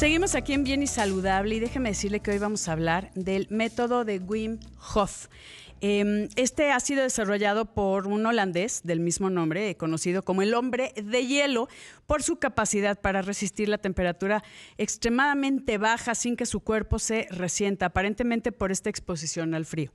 Seguimos aquí en Bien y Saludable y déjeme decirle que hoy vamos a hablar del método de Wim Hof. Em, este ha sido desarrollado por un holandés del mismo nombre, eh, conocido como el hombre de hielo, por su capacidad para resistir la temperatura extremadamente baja sin que su cuerpo se resienta, aparentemente por esta exposición al frío.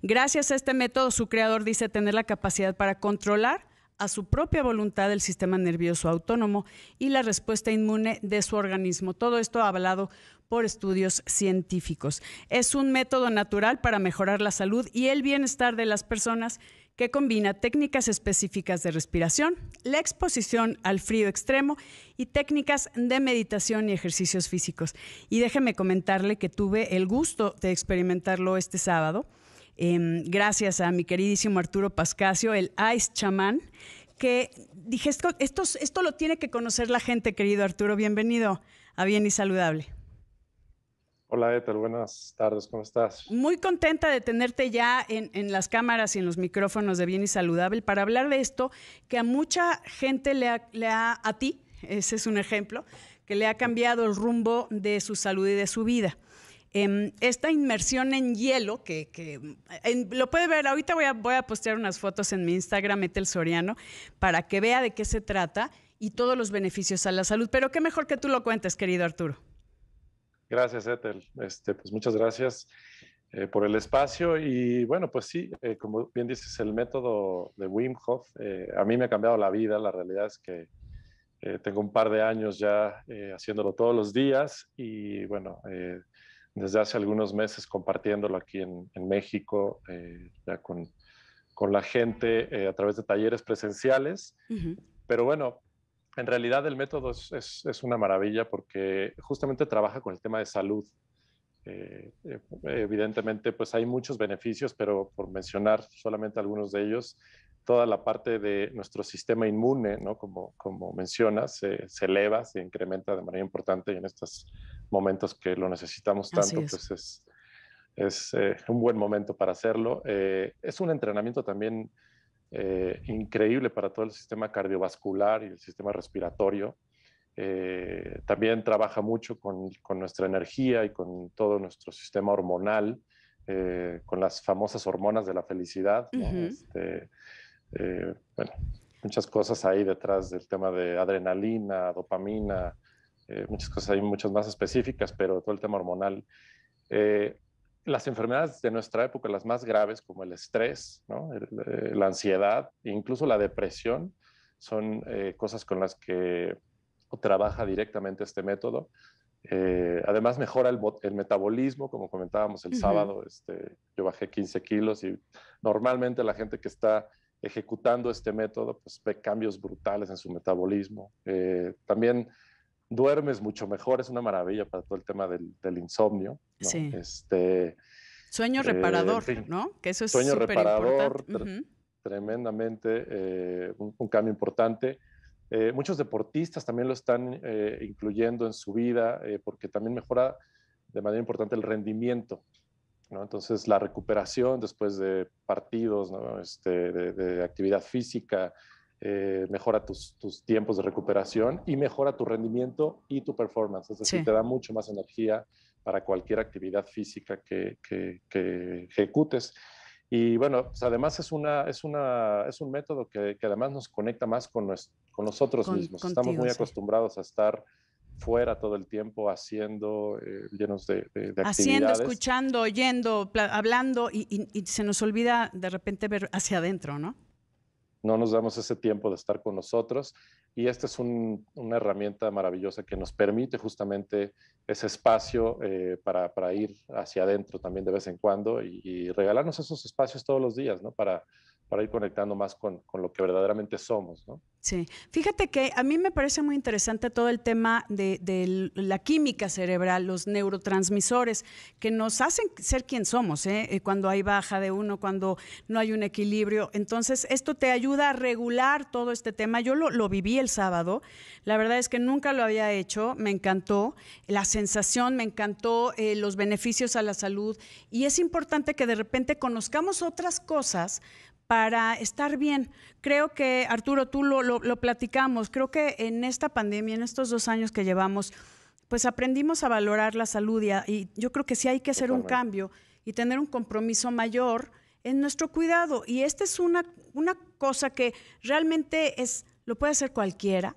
Gracias a este método, su creador dice tener la capacidad para controlar a su propia voluntad el sistema nervioso autónomo y la respuesta inmune de su organismo. Todo esto avalado por estudios científicos. Es un método natural para mejorar la salud y el bienestar de las personas que combina técnicas específicas de respiración, la exposición al frío extremo y técnicas de meditación y ejercicios físicos. Y déjeme comentarle que tuve el gusto de experimentarlo este sábado Em, gracias a mi queridísimo Arturo Pascasio, el Ice Chamán, que dije, esto, lo tiene que conocer la gente, querido Arturo, bienvenido a Bien y Saludable. Hola Ethel, buenas tardes, ¿cómo estás? Muy contenta de tenerte ya en, las cámaras y en los micrófonos de Bien y Saludable para hablar de esto que a mucha gente le ha, a ti, ese es un ejemplo, que le ha cambiado el rumbo de su salud y de su vida. Em, esta inmersión en hielo, que, em, lo puede ver, ahorita voy a, postear unas fotos en mi Instagram, Etel Soriano, para que vea de qué se trata y todos los beneficios a la salud. Pero qué mejor que tú lo cuentes, querido Arturo. Gracias, Ethel. Este, pues muchas gracias eh, por el espacio. Y bueno, pues sí, eh, como bien dices, el método de Wim Hof eh, a mí me ha cambiado la vida. La realidad es que tengo un par de años ya haciéndolo todos los días y bueno, desde hace algunos meses compartiéndolo aquí en, México, eh, ya con, la gente eh, a través de talleres presenciales. Pero bueno, en realidad el método es, una maravilla porque justamente trabaja con el tema de salud. Eh, evidentemente, pues hay muchos beneficios, pero por mencionar solamente algunos de ellos, toda la parte de nuestro sistema inmune, ¿no? como, como mencionas, se, eleva, se incrementa de manera importante y en estos momentos que lo necesitamos tanto, pues es, eh, un buen momento para hacerlo. Eh, es un entrenamiento también eh, increíble para todo el sistema cardiovascular y el sistema respiratorio. también trabaja mucho con, nuestra energía y con todo nuestro sistema hormonal, con las famosas hormonas de la felicidad. Eh, bueno, muchas cosas ahí detrás del tema de adrenalina, dopamina, eh, muchas cosas hay muchas más específicas, pero todo el tema hormonal. Eh, las enfermedades de nuestra época, las más graves, como el estrés, la ansiedad, incluso la depresión, son cosas con las que trabaja directamente este método. además mejora el, metabolismo, como comentábamos el sábado, este, yo bajé 15 kilos y normalmente la gente que está ejecutando este método, pues ve cambios brutales en su metabolismo. Eh, también duermes mucho mejor, es una maravilla para todo el tema del, insomnio. Sí. Este, sueño eh, reparador, ¿no? Que eso es Sueño reparador, tremendamente, eh, un, un, cambio importante. muchos deportistas también lo están incluyendo en su vida porque también mejora de manera importante el rendimiento entonces, la recuperación después de partidos, este, de, actividad física, eh, mejora tus, tiempos de recuperación y mejora tu rendimiento y tu performance. Es decir, te da mucho más energía para cualquier actividad física que, ejecutes. Y bueno, pues, además es, una, es, un método que, además nos conecta más con, con nosotros mismos. Estamos muy acostumbrados a estar fuera todo el tiempo haciendo, eh, llenos de, de, Haciendo, escuchando, oyendo, hablando y, se nos olvida de repente ver hacia adentro, ¿no? No nos damos ese tiempo de estar con nosotros y esta es una herramienta maravillosa que nos permite justamente ese espacio eh, para, ir hacia adentro también de vez en cuando y, y regalarnos esos espacios todos los días, ¿no? Para, para ir conectando más con, lo que verdaderamente somos, ¿no? Sí, fíjate que a mí me parece muy interesante todo el tema de, la química cerebral, los neurotransmisores que nos hacen ser quien somos, ¿eh? Eh, cuando hay baja de uno, cuando no hay un equilibrio. Entonces, esto te ayuda a regular todo este tema. Yo lo, viví el sábado, la verdad es que nunca lo había hecho, me encantó la sensación, me encantó eh, los beneficios a la salud y es importante que de repente conozcamos otras cosas para estar bien. Creo que, Arturo, tú lo, lo, platicamos, creo que en esta pandemia, en estos dos años que llevamos, pues aprendimos a valorar la salud y, y yo creo que sí hay que hacer un cambio y tener un compromiso mayor en nuestro cuidado. Y esta es una, una cosa que realmente es, lo puede hacer cualquiera,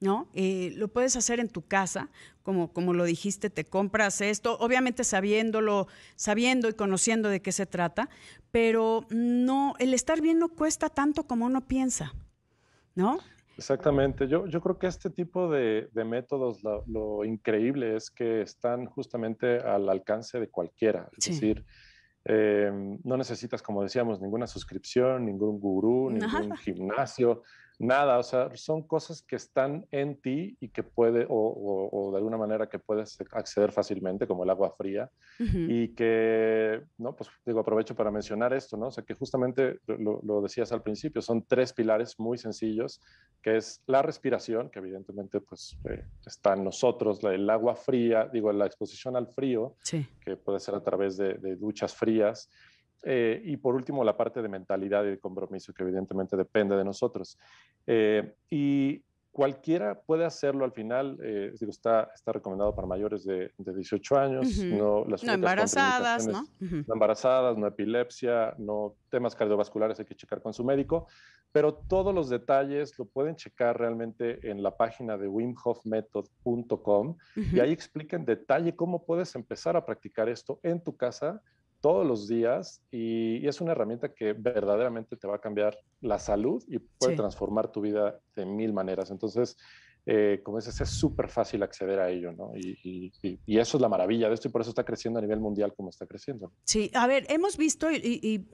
¿no? Eh, lo puedes hacer en tu casa, como, como lo dijiste, te compras esto, obviamente sabiéndolo, sabiendo y conociendo de qué se trata, pero no, el estar bien no cuesta tanto como uno piensa, ¿no? Exactamente, yo, yo creo que este tipo de, métodos, lo, increíble es que están justamente al alcance de cualquiera, es decir, eh, no necesitas, como decíamos, ninguna suscripción, ningún gurú, ningún gimnasio, nada, o sea, son cosas que están en ti y que puede, o, de alguna manera que puedes acceder fácilmente, como el agua fría, y que, no, pues digo, aprovecho para mencionar esto, ¿no? O sea, que justamente lo, decías al principio, son tres pilares muy sencillos, que es la respiración, que evidentemente pues eh, está en nosotros, el agua fría, digo, la exposición al frío, que puede ser a través de duchas frías, eh, y por último, la parte de mentalidad y de compromiso, que evidentemente depende de nosotros. Eh, y cualquiera puede hacerlo al final, eh, está, recomendado para mayores de, 18 años, no las embarazadas, ¿no? embarazadas, no epilepsia, no temas cardiovasculares, hay que checar con su médico, pero todos los detalles lo pueden checar realmente en la página de Wim y ahí explica en detalle cómo puedes empezar a practicar esto en tu casa todos los días y, es una herramienta que verdaderamente te va a cambiar la salud y puede transformar tu vida de mil maneras. Entonces, eh, como dices, es súper fácil acceder a ello, ¿no? Y, eso es la maravilla de esto y por eso está creciendo a nivel mundial como está creciendo. Sí, a ver, hemos visto y,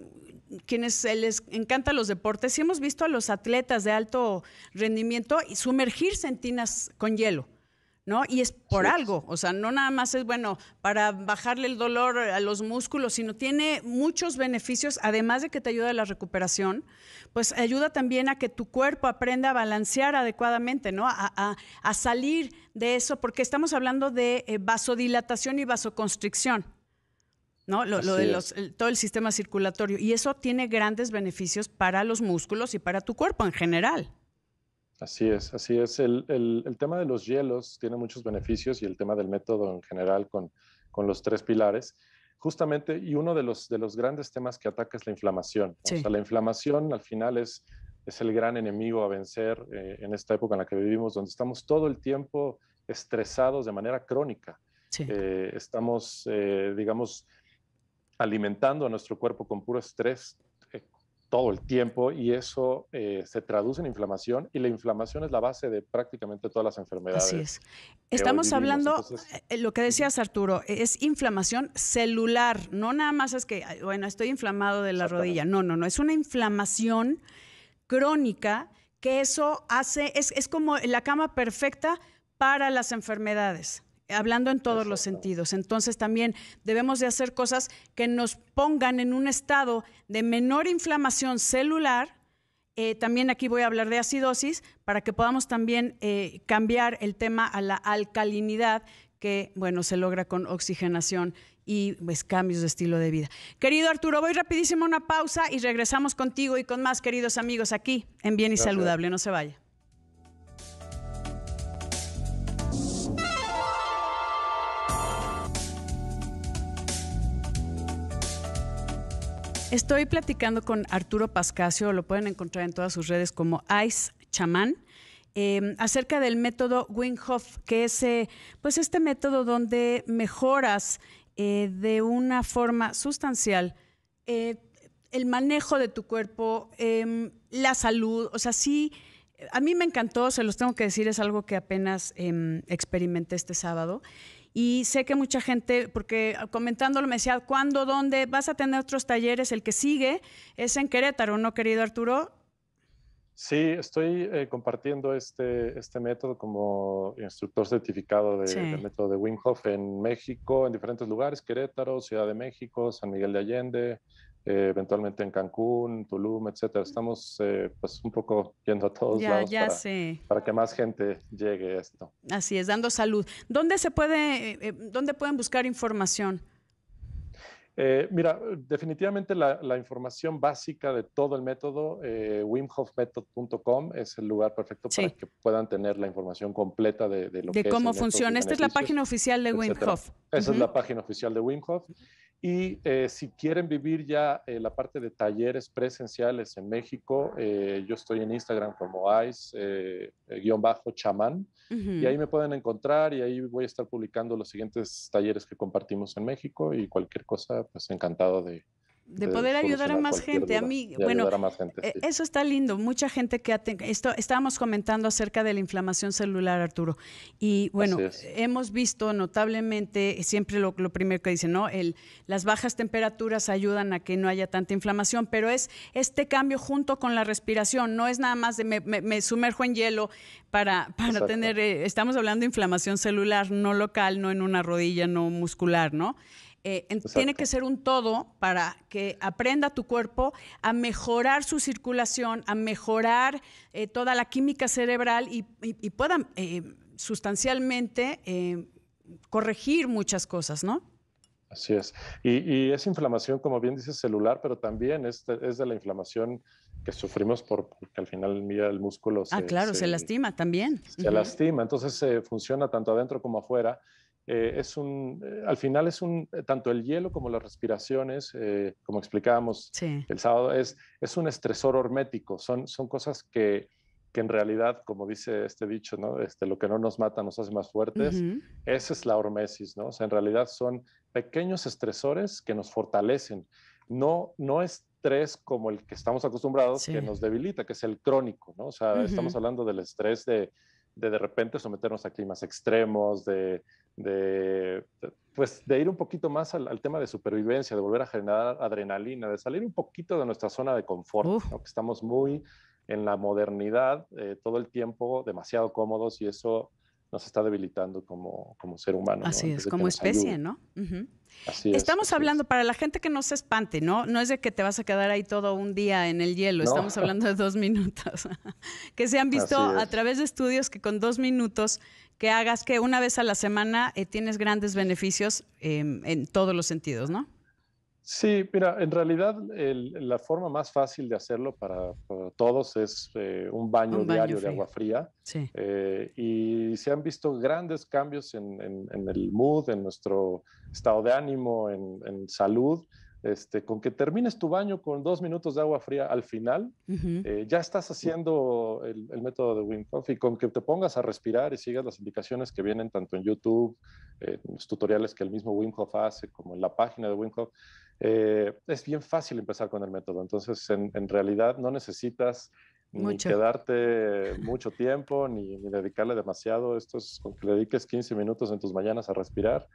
quienes les encantan los deportes, hemos visto a los atletas de alto rendimiento sumergirse en tinas con hielo. ¿no? Y es por algo, o sea, no nada más es bueno para bajarle el dolor a los músculos, sino tiene muchos beneficios, además de que te ayuda a la recuperación, pues ayuda también a que tu cuerpo aprenda a balancear adecuadamente, ¿no? A, salir de eso, porque estamos hablando de eh, vasodilatación y vasoconstricción. ¿no? Lo, de los, todo el sistema circulatorio. Y eso tiene grandes beneficios para los músculos y para tu cuerpo en general. Así es, así es. El, tema de los hielos tiene muchos beneficios y el tema del método en general con, los tres pilares. Justamente, y uno de los, de los grandes temas que ataca es la inflamación. la inflamación al final es, es el gran enemigo a vencer eh, en esta época en la que vivimos, donde estamos todo el tiempo estresados de manera crónica. Eh, estamos, eh, digamos, alimentando a nuestro cuerpo con puro estrés todo el tiempo y eso eh, se traduce en inflamación y la inflamación es la base de prácticamente todas las enfermedades. Así es. Estamos hablando, eh, eh, lo que decías Arturo, e, es inflamación celular, no nada más es que, bueno, estoy inflamado de la rodilla, no, no, no, es una inflamación crónica que eso hace, es, es como la cama perfecta para las enfermedades hablando en todos los sentidos. Entonces también debemos de hacer cosas que nos pongan en un estado de menor inflamación celular. Eh, también aquí voy a hablar de acidosis para que podamos también eh, cambiar el tema a la alcalinidad que, bueno, se logra con oxigenación y pues, cambios de estilo de vida. Querido Arturo, voy rapidísimo a una pausa y regresamos contigo y con más queridos amigos aquí en Bien y Saludable. No se vaya. Estoy platicando con Arturo Pascasio, lo pueden encontrar en todas sus redes como Ice Chamán. Em, acerca del método Winghoff, que es eh, pues este método donde mejoras eh, de una forma sustancial eh, el manejo de tu cuerpo, em, la salud, o sea, sí, a mí me encantó, se los tengo que decir, es algo que apenas em, experimenté este sábado. Y sé que mucha gente, porque comentándolo me decía, ¿cuándo, dónde? ¿Vas a tener otros talleres? El que sigue es en Querétaro, ¿no, querido Arturo? Sí, estoy eh, compartiendo este, este método como instructor certificado del método de Wim en México, en diferentes lugares, Querétaro, Ciudad de México, San Miguel de Allende, eh, eventualmente en Cancún, Tulum, etcétera. Estamos eh, pues un poco yendo a todos lados para, que más gente llegue a esto. Así es, dando salud. ¿Dónde se puede, eh, dónde pueden buscar información? mira, definitivamente la, información básica de todo el método, wimhofmethod.com es el lugar perfecto para que puedan tener la información completa de, de lo de cómo este funciona. Esta es la página oficial de Wim Esa es la página oficial de Wim y eh, si quieren vivir ya eh, la parte de talleres presenciales en México, eh, yo estoy en Instagram como ice-chamán y ahí me pueden encontrar y ahí voy a estar publicando los siguientes talleres que compartimos en México y cualquier cosa, pues encantado de, de, poder ayudar a más gente. A mí, bueno, eso está lindo. Mucha gente que esto, estábamos comentando acerca de la inflamación celular, Arturo. Y bueno, hemos visto notablemente, siempre lo, primero que dicen, ¿no? El, las bajas temperaturas ayudan a que no haya tanta inflamación, pero es este cambio junto con la respiración, no es nada más de me, sumerjo en hielo para, para tener, eh, estamos hablando de inflamación celular, no local, no en una rodilla, no muscular, ¿no? Eh, tiene que ser un todo para que aprenda tu cuerpo a mejorar su circulación, a mejorar eh, toda la química cerebral y, pueda puedan eh, sustancialmente corregir muchas cosas, ¿no? Así es. Y, esa inflamación, como bien dices, celular, pero también es de, la inflamación que sufrimos porque al final el músculo ah, se... Ah, claro, se, lastima también. Se lastima, entonces se funciona tanto adentro como afuera eh, es un, eh, al final es un, eh, tanto el hielo como las respiraciones, como explicábamos el sábado, es, es un estresor hormético, son, son cosas que, que en realidad, como dice este dicho, ¿no? este, lo que no nos mata nos hace más fuertes, esa es la hormesis, ¿no? en realidad son pequeños estresores que nos fortalecen, no, no estrés como el que estamos acostumbrados que nos debilita, que es el crónico, ¿no? estamos hablando del estrés de de de repente someternos a climas extremos, de, pues de ir un poquito más al, tema de supervivencia, de volver a generar adrenalina, de salir un poquito de nuestra zona de confort, porque estamos muy en la modernidad eh, todo el tiempo, demasiado cómodos y eso nos está debilitando como, ser humano. Así es, como especie, ¿no? estamos hablando, para la gente que no se espante, ¿no? No es de que te vas a quedar ahí todo un día en el hielo, estamos hablando de dos minutos, que se han visto a través de estudios que con dos minutos que hagas que una vez a la semana eh, tienes grandes beneficios em, en todos los sentidos, ¿no? Sí, mira, en realidad la forma más fácil de hacerlo para, todos es eh, un, baño diario de agua fría. Eh, y se han visto grandes cambios en, el mood, en nuestro estado de ánimo, en salud. Este, con que termines tu baño con dos minutos de agua fría al final, eh, ya estás haciendo el, método de Wim Hof y con que te pongas a respirar y sigas las indicaciones que vienen tanto en YouTube, eh, los tutoriales que el mismo Wim Hof hace, como en la página de Wim Hof, eh, es bien fácil empezar con el método. Entonces, en, realidad no necesitas ni quedarte mucho tiempo, ni, ni dedicarle demasiado. Esto es con que le dediques 15 minutos en tus mañanas a respirar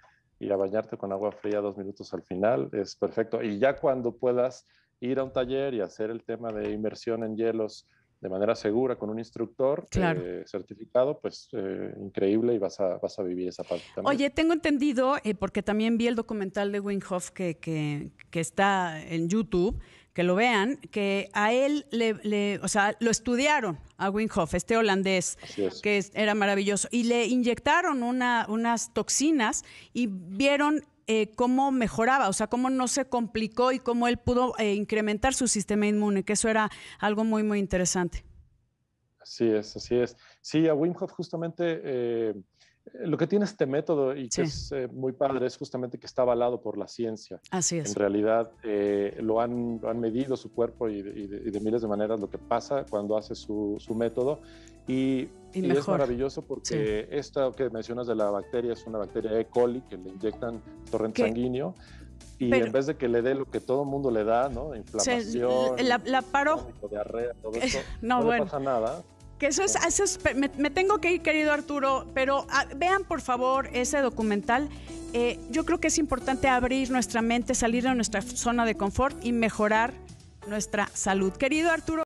ir a bañarte con agua fría dos minutos al final, es perfecto. Y ya cuando puedas ir a un taller y hacer el tema de inmersión en hielos de manera segura con un instructor eh, certificado, pues eh, increíble y vas a, vas a vivir esa parte también. Oye, tengo entendido, eh, porque también vi el documental de Winghoff que, que, que está en YouTube, que lo vean, que a él le, o sea, lo estudiaron a Winhoff, este holandés, que era maravilloso, y le inyectaron unas toxinas y vieron eh, cómo mejoraba, o sea, cómo no se complicó y cómo él pudo eh, incrementar su sistema inmune, que eso era algo muy, muy interesante. Así es, así es. Sí, a Wim justamente eh, eh, lo que tiene este método y que es eh, muy padre es justamente que está avalado por la ciencia. Así es. En realidad eh, lo, han, medido su cuerpo y, de, miles de maneras lo que pasa cuando hace su, método. Y, es maravilloso porque esta que mencionas de la bacteria es una bacteria E. coli que le inyectan torrente sanguíneo. Y en vez de que le dé lo que todo el mundo le da, ¿no? Inflamación, la, la todo eso, no, pasa nada eso es, eso me, tengo que ir, querido Arturo, pero ah, vean por favor ese documental. Eh, yo creo que es importante abrir nuestra mente, salir de nuestra zona de confort y mejorar nuestra salud. Querido Arturo.